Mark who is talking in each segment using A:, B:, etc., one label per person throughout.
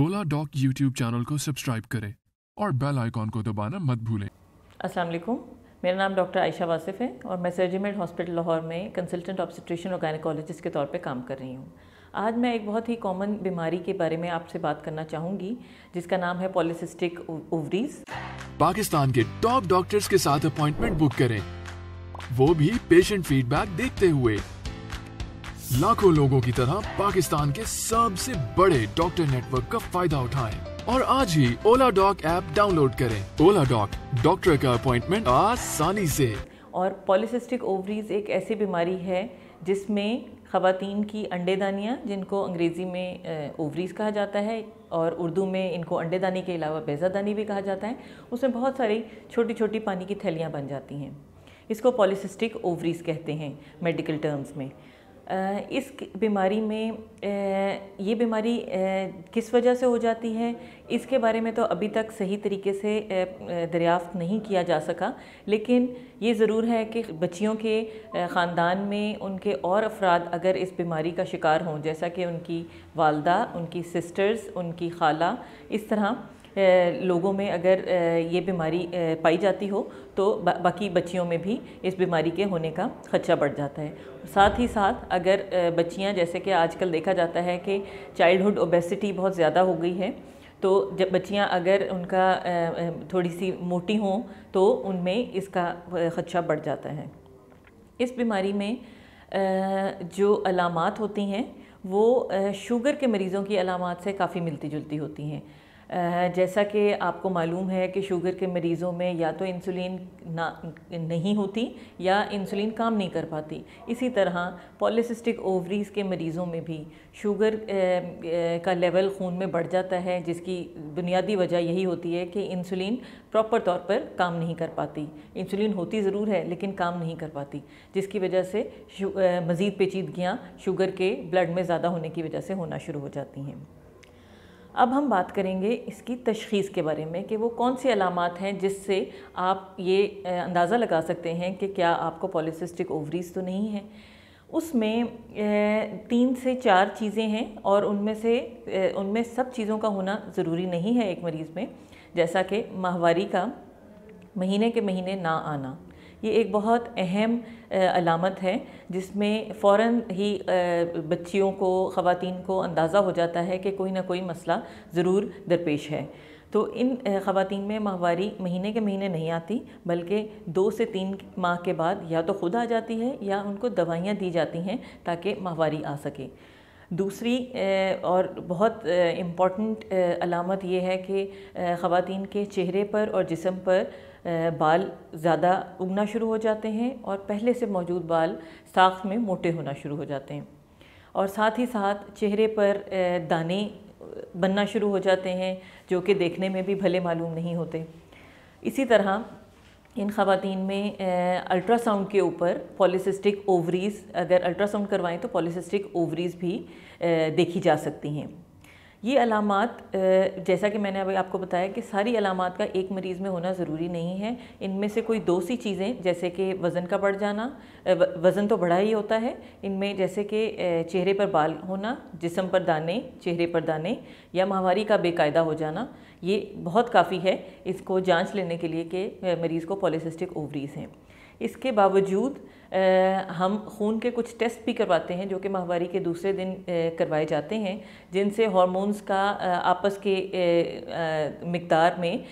A: ओला doc YouTube channel को subscribe करें और बेल आइकॉन को दबाना मत भूलें अस्सलाम वालेकुम मेरा नाम डॉक्टर आयशा वासिफ है और मैं सर्जीमेड हॉस्पिटल लाहौर में कंसल्टेंट ऑब्सट्रेशन और गायनकोलॉजिस्ट के तौर पे काम कर रही हूँ आज मैं एक बहुत ही कॉमन बीमारी के बारे में आपसे बात करना चाहूँगी जिसका नाम है पॉलिसिस्टिक ओवरीज पाकिस्तान के टॉप डॉक्टर्स के साथ अपॉइंटमेंट बुक करें वो भी पेशेंट फीडबैक देखते हुए लाखों लोगों की तरह पाकिस्तान के सबसे बड़े डॉक्टर नेटवर्क का फायदा उठाएं और आज ही ओला डॉक ऐप डाउनलोड करें ओला डॉक डॉक्टर का अपॉइंटमेंट आसानी से और पॉलिसिस्टिक ओवरीज एक ऐसी बीमारी है जिसमें खातन की अंडेदानियाँ जिनको अंग्रेज़ी में ओवरीज कहा जाता है और उर्दू में इनको अंडेदानी के अलावा बेजादानी भी कहा जाता है उसमें बहुत सारी छोटी छोटी पानी की थैलियाँ बन जाती हैं इसको पॉलिसिस्टिक ओवरीज कहते हैं मेडिकल टर्म्स में इस बीमारी में ये बीमारी किस वजह से हो जाती है इसके बारे में तो अभी तक सही तरीके से दरियाफ्त नहीं किया जा सका लेकिन ये ज़रूर है कि बच्चियों के ख़ानदान में उनके और अफराद अगर इस बीमारी का शिकार हों जैसा कि उनकी वालदा उनकी सिस्टर्स उनकी खाला इस तरह लोगों में अगर ये बीमारी पाई जाती हो तो बाकी बच्चियों में भी इस बीमारी के होने का खदशा बढ़ जाता है साथ ही साथ अगर बच्चियां जैसे कि आजकल देखा जाता है कि चाइल्डहुड ओबेसिटी बहुत ज़्यादा हो गई है तो जब बच्चियां अगर उनका थोड़ी सी मोटी हों तो उनमें इसका खदशा बढ़ जाता है इस बीमारी में जो अलामत होती हैं वो शुगर के मरीज़ों की अलामत से काफ़ी मिलती जुलती होती हैं जैसा कि आपको मालूम है कि शुगर के मरीज़ों में या तो इंसुलिन ना नहीं होती या इंसुलिन काम नहीं कर पाती इसी तरह पॉलिसिस्टिक ओवरीज़ के मरीज़ों में भी शुगर का लेवल खून में बढ़ जाता है जिसकी बुनियादी वजह यही होती है कि इंसुलिन प्रॉपर तौर पर काम नहीं कर पाती इंसुलिन होती ज़रूर है लेकिन काम नहीं कर पाती जिसकी वजह से मज़ीद पेचीदगियाँ शुगर के ब्लड में ज़्यादा होने की वजह से होना शुरू हो जाती हैं अब हम बात करेंगे इसकी तशखीस के बारे में कि वो कौन सी अलामत हैं जिससे आप ये अंदाज़ा लगा सकते हैं कि क्या आपको पॉलिसिस्टिक ओवरीज तो नहीं है उसमें तीन से चार चीज़ें हैं और उनमें से उनमें सब चीज़ों का होना ज़रूरी नहीं है एक मरीज़ में जैसा कि माहवारी का महीने के महीने ना आना ये एक बहुत अहम अलामत है जिसमें फ़ौर ही बच्चियों को ख़वान को अंदाज़ा हो जाता है कि कोई ना कोई मसला ज़रूर दरपेश है तो इन ख़वान में माहवारी महीने के महीने नहीं आती बल्कि दो से तीन माह के बाद या तो खुद आ जाती है या उनको दवाइयाँ दी जाती हैं ताकि माहवारी आ सके दूसरी और बहुत इम्पॉर्टेंट अलामत ये है कि ख़वान के चेहरे पर और जिसम पर बाल ज़्यादा उगना शुरू हो जाते हैं और पहले से मौजूद बाल साख में मोटे होना शुरू हो जाते हैं और साथ ही साथ चेहरे पर दाने बनना शुरू हो जाते हैं जो कि देखने में भी भले मालूम नहीं होते इसी तरह इन ख़वान में अल्ट्रासाउंड के ऊपर पॉलिसिस्टिक ओवरीज़ अगर अल्ट्रासाउंड करवाएं तो पॉलिसिस्टिक ओवरीज़ भी देखी जा सकती हैं ये अलामत जैसा कि मैंने अभी आपको बताया कि सारी अलामत का एक मरीज़ में होना ज़रूरी नहीं है इनमें से कोई दो सी चीज़ें जैसे कि वज़न का बढ़ जाना वज़न तो बढ़ा ही होता है इनमें जैसे कि चेहरे पर बाल होना जिसम पर दाने चेहरे पर दाने या माहवारी का बेकायदा हो जाना ये बहुत काफ़ी है इसको जांच लेने के लिए कि मरीज़ को पॉलिसिस्टिक ओवरीज हैं इसके बावजूद हम खून के कुछ टेस्ट भी करवाते हैं जो कि माहवारी के दूसरे दिन करवाए जाते हैं जिनसे हॉर्मोन्स का आपस के मकदार में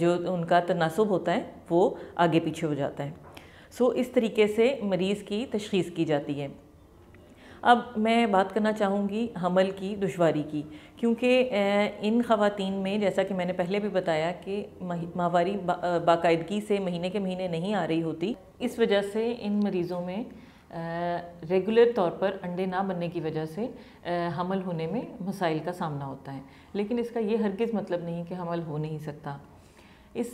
A: जो उनका तनासब होता है वो आगे पीछे हो जाता है सो इस तरीके से मरीज़ की तशखीस की जाती है अब मैं बात करना चाहूँगी हमल की दुशारी की क्योंकि इन खातन में जैसा कि मैंने पहले भी बताया कि माहवारी बाकायदगी से महीने के महीने नहीं आ रही होती इस वजह से इन मरीज़ों में रेगुलर तौर पर अंडे ना बनने की वजह से आ, हमल होने में मसाइल का सामना होता है लेकिन इसका ये हरगिज़ मतलब नहीं कि हमल हो नहीं सकता इस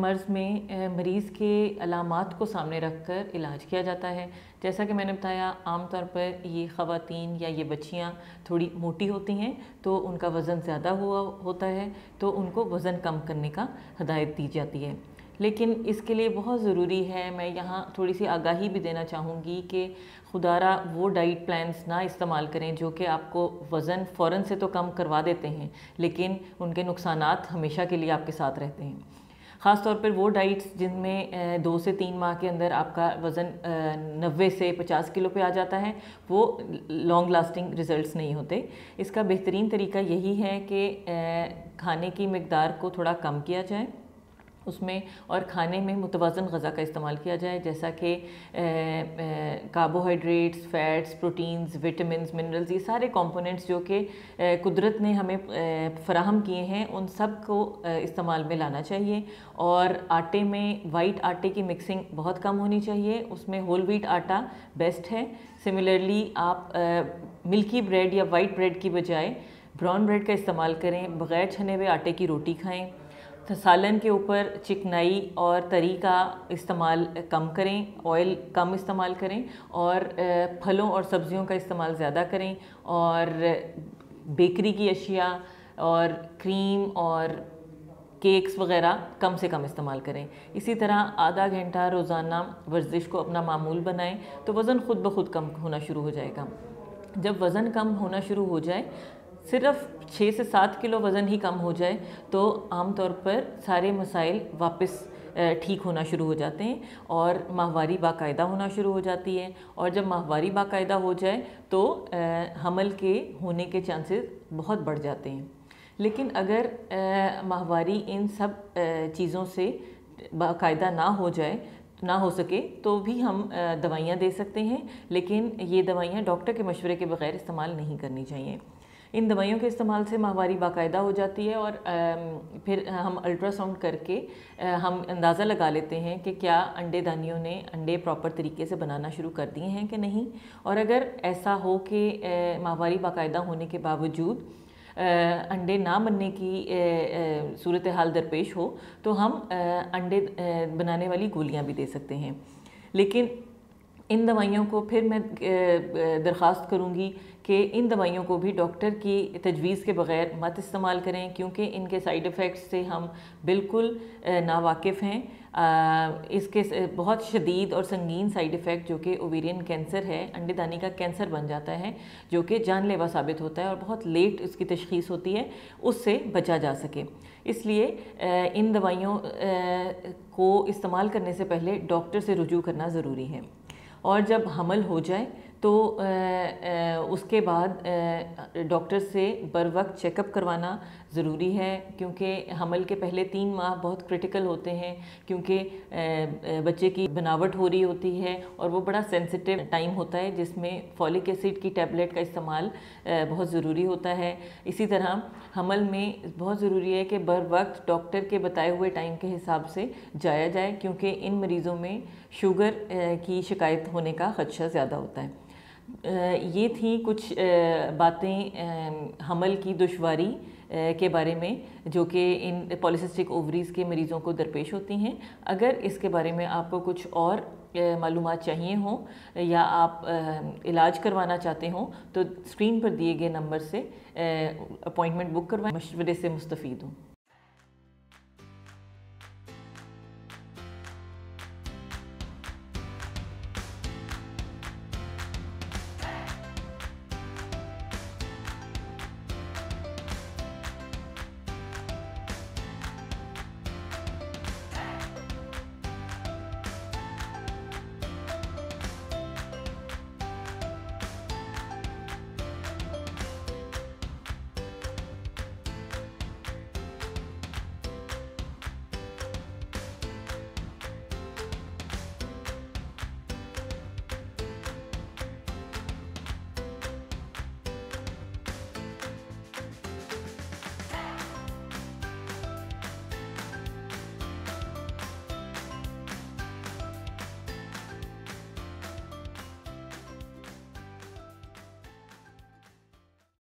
A: मर्ज़ में मरीज़ के अलामत को सामने रख कर इलाज किया जाता है जैसा कि मैंने बताया आम तौर पर ये ख़वातीन या ये बच्चियाँ थोड़ी मोटी होती हैं तो उनका वज़न ज़्यादा हुआ होता है तो उनको वज़न कम करने का हदायत दी जाती है लेकिन इसके लिए बहुत ज़रूरी है मैं यहाँ थोड़ी सी आगाही भी देना चाहूँगी कि खुदारा वो डाइट प्लान्स ना इस्तेमाल करें जो कि आपको वज़न फ़ौर से तो कम करवा देते हैं लेकिन उनके नुकसान हमेशा के लिए आपके साथ रहते हैं ख़ास तौर पर वो डाइट्स जिनमें दो से तीन माह के अंदर आपका वज़न नब्बे से पचास किलो पे आ जाता है वो लॉन्ग लास्टिंग रिज़ल्ट नहीं होते इसका बेहतरीन तरीका यही है कि खाने की मकदार को थोड़ा कम किया जाए उसमें और खाने में मुतवाजन ग़ा का इस्तेमाल किया जाए जैसा कि carbohydrates fats proteins vitamin minerals ये सारे कॉम्पोनेंट्स जो कि कुदरत ने हमें फ़राहम किए हैं उन सब को इस्तेमाल में लाना चाहिए और आटे में वाइट आटे की मिक्सिंग बहुत कम होनी चाहिए उसमें होल व्हीट आटा बेस्ट है सिमिलरली आप मिल्की ब्रेड या वाइट ब्रेड की बजाय ब्राउन ब्रेड का इस्तेमाल करें बग़ैर छने हुए आटे की रोटी खाएं सालन के ऊपर चिकनाई और तरी का इस्तेमाल कम करें ऑयल कम इस्तेमाल करें और फलों और सब्ज़ियों का इस्तेमाल ज़्यादा करें और बेकरी की अशिया और क्रीम और केक्स वगैरह कम से कम इस्तेमाल करें इसी तरह आधा घंटा रोज़ाना वर्जिश को अपना मामूल बनाएं तो वज़न ख़ुद ब खुद कम होना शुरू हो जाएगा जब वज़न कम होना शुरू हो जाए सिर्फ छः से सात किलो वज़न ही कम हो जाए तो आमतौर पर सारे मसाइल वापस ठीक होना शुरू हो जाते हैं और माहवारी बाकायदा होना शुरू हो जाती है और जब माहवारी बाकायदा हो जाए तो हमल के होने के चांसेस बहुत बढ़ जाते हैं लेकिन अगर माहवारी इन सब चीज़ों से बाकायदा ना हो जाए ना हो सके तो भी हम दवाइयाँ दे सकते हैं लेकिन ये दवाइयाँ डॉक्टर के मशवरे के बग़ैर इस्तेमाल नहीं करनी चाहिए इन दवाइयों के इस्तेमाल से माहवारी बाकायदा हो जाती है और फिर हम अल्ट्रासाउंड करके हम अंदाज़ा लगा लेते हैं कि क्या अंडे दानियों ने अंडे प्रॉपर तरीके से बनाना शुरू कर दिए हैं कि नहीं और अगर ऐसा हो कि माहवारी बाकायदा होने के बावजूद अंडे ना बनने की सूरत हाल दरपेश हो तो हम अंडे बनाने वाली गोलियाँ भी दे सकते हैं लेकिन इन दवाइयों को फिर मैं दरख्वास्त करूँगी कि इन दवाइयों को भी डॉक्टर की तजवीज़ के बग़ैर मत इस्तेमाल करें क्योंकि इनके साइड इफ़ेक्ट्स से हम बिल्कुल नावाकिफ़ हैं आ, इसके बहुत शदीद और संगीन साइड इफ़ेक्ट जो कि ओवेरियन कैंसर है अंडेदानी का कैंसर बन जाता है जो कि जानलेवा साबित होता है और बहुत लेट उसकी तशखीस होती है उससे बचा जा सके इसलिए इन दवाइयों को इस्तेमाल करने से पहले डॉक्टर से रुजू करना ज़रूरी है और जब हमल हो जाए तो आ, आ, उसके बाद डॉक्टर से बर वक्त चेकअप करवाना ज़रूरी है क्योंकि हमल के पहले तीन माह बहुत क्रिटिकल होते हैं क्योंकि बच्चे की बनावट हो रही होती है और वो बड़ा सेंसिटिव टाइम होता है जिसमें फॉलिक एसिड की टैबलेट का इस्तेमाल बहुत ज़रूरी होता है इसी तरह हमल में बहुत ज़रूरी है कि बर वक्त डॉक्टर के बताए हुए टाइम के हिसाब से जाया जाए क्योंकि इन मरीज़ों में शुगर की शिकायत होने का खदशा ज़्यादा होता है ये थी कुछ बातें हमल की दुशारी के बारे में जो कि इन पॉलिसिस्टिक ओवरीज़ के मरीज़ों को दरपेश होती हैं अगर इसके बारे में आपको कुछ और मालूम चाहिए हों या आप इलाज करवाना चाहते हों तो स्क्रीन पर दिए गए नंबर से अपॉइंटमेंट बुक करवाएं मशवरे से मुस्तफ़ी हूँ